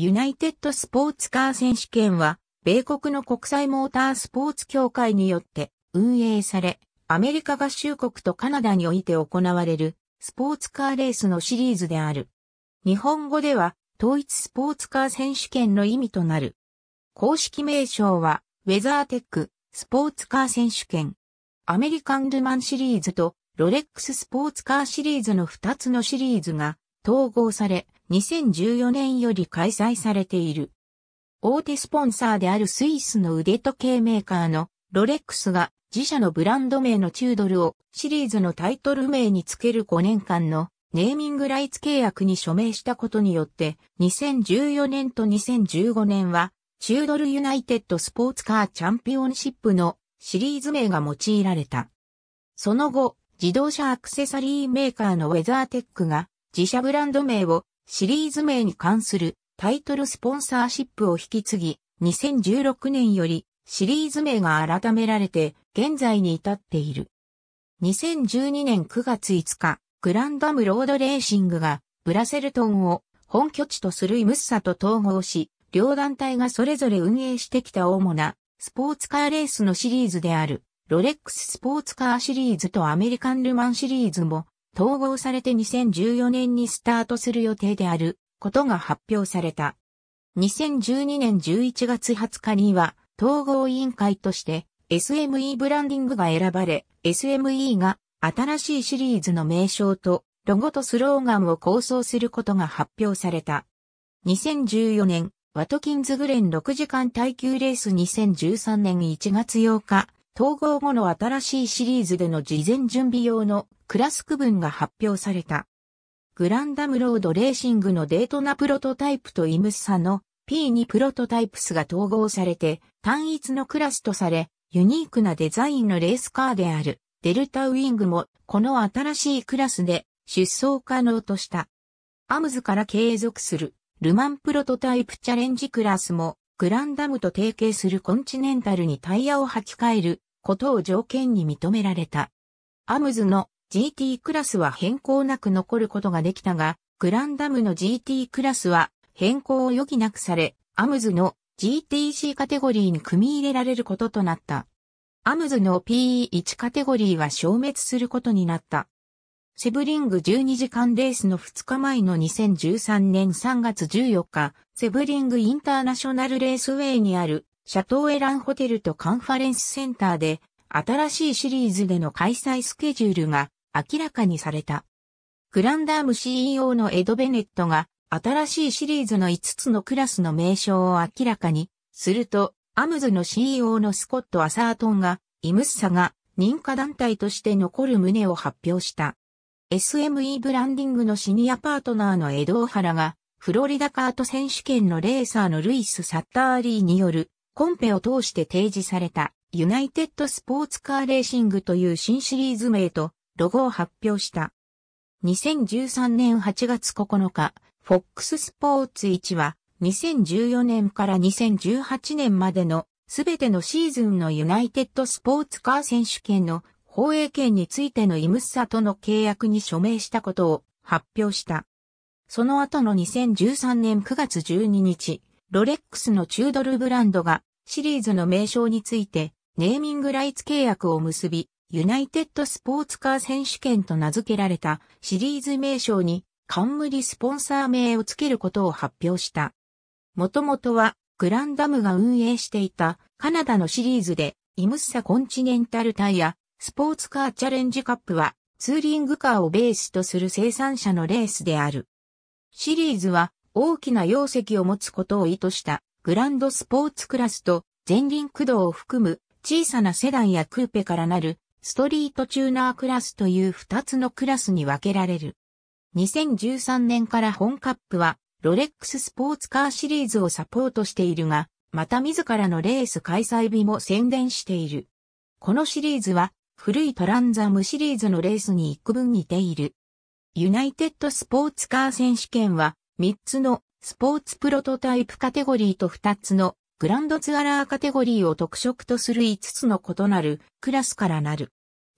ユナイテッドスポーツカー選手権は、米国の国際モータースポーツ協会によって運営され、アメリカ合衆国とカナダにおいて行われるスポーツカーレースのシリーズである。日本語では統一スポーツカー選手権の意味となる。公式名称はウェザーテックスポーツカー選手権。アメリカンルマンシリーズとロレックススポーツカーシリーズの2つのシリーズが統合され、2014年より開催されている。大手スポンサーであるスイスの腕時計メーカーのロレックスが自社のブランド名のチュードルをシリーズのタイトル名につける5年間のネーミングライツ契約に署名したことによって2014年と2015年はチュードルユナイテッドスポーツカーチャンピオンシップのシリーズ名が用いられた。その後、自動車アクセサリーメーカーのウェザーテックが自社ブランド名をシリーズ名に関するタイトルスポンサーシップを引き継ぎ、2016年よりシリーズ名が改められて現在に至っている。2012年9月5日、グランダムロードレーシングがブラセルトンを本拠地とするイムッサと統合し、両団体がそれぞれ運営してきた主なスポーツカーレースのシリーズである、ロレックススポーツカーシリーズとアメリカンルマンシリーズも統合されて2014年にスタートする予定であることが発表された。2012年11月20日には統合委員会として SME ブランディングが選ばれ、SME が新しいシリーズの名称とロゴとスローガンを構想することが発表された。2014年、ワトキンズグレン6時間耐久レース2013年1月8日、統合後の新しいシリーズでの事前準備用のクラス区分が発表された。グランダムロードレーシングのデートナプロトタイプとイムスサの P2 プロトタイプスが統合されて単一のクラスとされ、ユニークなデザインのレースカーであるデルタウィングもこの新しいクラスで出走可能とした。アムズから継続するルマンプロトタイプチャレンジクラスもグランダムと提携するコンチネンタルにタイヤを履き替えることを条件に認められた。アムズの GT クラスは変更なく残ることができたが、グランダムの GT クラスは変更を余儀なくされ、アムズの GTC カテゴリーに組み入れられることとなった。アムズの PE1 カテゴリーは消滅することになった。セブリング12時間レースの2日前の2013年3月14日、セブリングインターナショナルレースウェイにあるシャトーエランホテルとカンファレンスセンターで新しいシリーズでの開催スケジュールが明らかにされた。グランダーム CEO のエド・ベネットが新しいシリーズの5つのクラスの名称を明らかにすると、アムズの CEO のスコット・アサートンが、イムッサが認可団体として残る旨を発表した。SME ブランディングのシニアパートナーのエド・オハラが、フロリダカート選手権のレーサーのルイス・サッターリーによるコンペを通して提示されたユナイテッドスポーツカーレーシングという新シリーズ名とロゴを発表した。2013年8月9日、FOX スポーツ1は、2014年から2018年までのすべてのシーズンのユナイテッドスポーツカー選手権の放映権についてのイムッサとの契約に署名したことを発表した。その後の2013年9月12日、ロレックスのチュードルブランドがシリーズの名称についてネーミングライツ契約を結び、ユナイテッドスポーツカー選手権と名付けられたシリーズ名称に冠スポンサー名を付けることを発表した。もともとはグランダムが運営していたカナダのシリーズでイムッサコンチネンタルタイヤスポーツカーチャレンジカップはツーリングカーをベースとする生産者のレースである。シリーズは大きな容積を持つことを意図したグランドスポーツクラスと前輪駆動を含む小さなセダンやクーペからなるストリートチューナークラスという2つのクラスに分けられる。2013年から本カップはロレックススポーツカーシリーズをサポートしているが、また自らのレース開催日も宣伝している。このシリーズは古いトランザムシリーズのレースに幾分似ている。ユナイテッドスポーツカー選手権は3つのスポーツプロトタイプカテゴリーと2つのグランドツアラーカテゴリーを特色とする5つの異なるクラスからなる。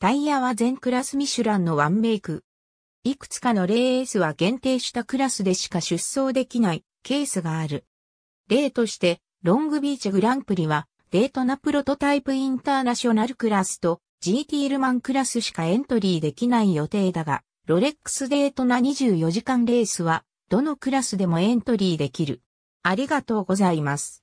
タイヤは全クラスミシュランのワンメイク。いくつかのレースは限定したクラスでしか出走できないケースがある。例として、ロングビーチグランプリは、デートなプロトタイプインターナショナルクラスと GT ルマンクラスしかエントリーできない予定だが、ロレックスデートな24時間レースは、どのクラスでもエントリーできる。ありがとうございます。